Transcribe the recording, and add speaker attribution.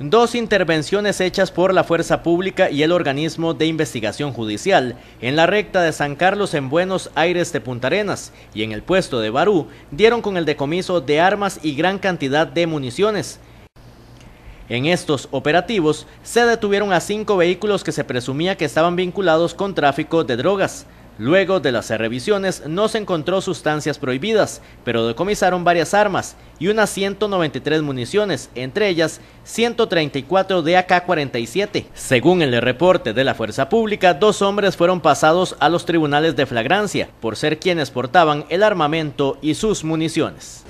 Speaker 1: Dos intervenciones hechas por la Fuerza Pública y el Organismo de Investigación Judicial en la recta de San Carlos en Buenos Aires de Punta Arenas y en el puesto de Barú dieron con el decomiso de armas y gran cantidad de municiones. En estos operativos se detuvieron a cinco vehículos que se presumía que estaban vinculados con tráfico de drogas. Luego de las revisiones no se encontró sustancias prohibidas, pero decomisaron varias armas y unas 193 municiones, entre ellas 134 de AK-47. Según el reporte de la Fuerza Pública, dos hombres fueron pasados a los tribunales de flagrancia por ser quienes portaban el armamento y sus municiones.